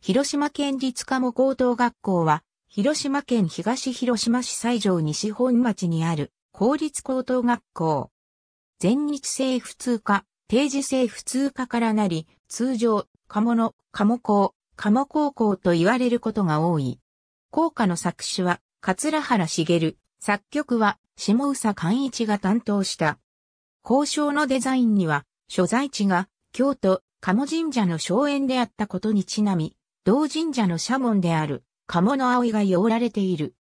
広島県立鴨高等学校は、広島県東広島市西条西本町にある公立高等学校。全日制普通科、定時制普通科からなり、通常、鴨の、鴨校、鴨高校と言われることが多い。校歌の作詞は、桂原茂、作曲は、下宇佐寛一が担当した。校章のデザインには、所在地が、京都、鴨神社の荘園であったことにちなみ、同神社の社門である、鴨の葵が寄られている。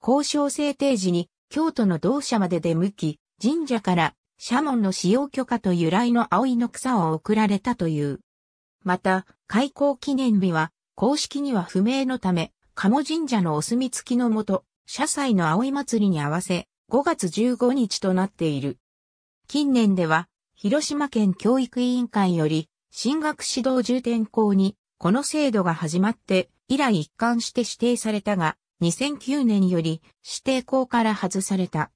交渉制定時に、京都の同社まで出向き、神社から社門の使用許可と由来の葵の草を送られたという。また、開校記念日は、公式には不明のため、鴨神社のお墨付きのもと、社祭の葵祭りに合わせ、5月15日となっている。近年では、広島県教育委員会より、進学指導重点校にこの制度が始まって以来一貫して指定されたが、2009年より指定校から外された。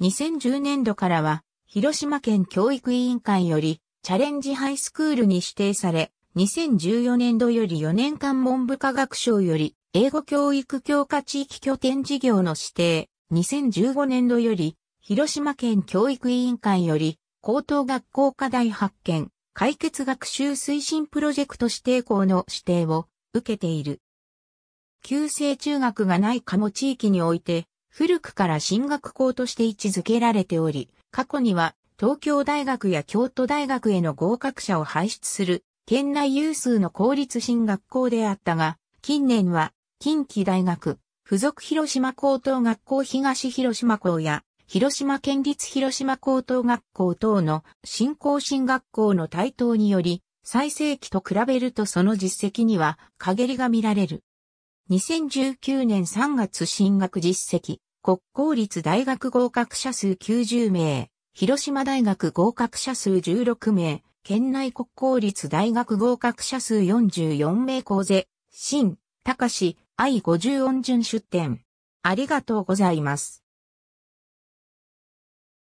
2010年度からは、広島県教育委員会よりチャレンジハイスクールに指定され、2014年度より4年間文部科学省より英語教育強化地域拠点事業の指定、2015年度より広島県教育委員会より高等学校課題発見、解決学習推進プロジェクト指定校の指定を受けている。旧制中学がないかも地域において、古くから進学校として位置づけられており、過去には東京大学や京都大学への合格者を輩出する県内有数の公立進学校であったが、近年は近畿大学、附属広島高等学校東広島校や広島県立広島高等学校等の新興新学校の台頭により、最盛期と比べるとその実績には陰りが見られる。2019年3月進学実績、国公立大学合格者数90名、広島大学合格者数16名、県内国公立大学合格者数44名講座、新、高志、愛50音順出展。ありがとうございます。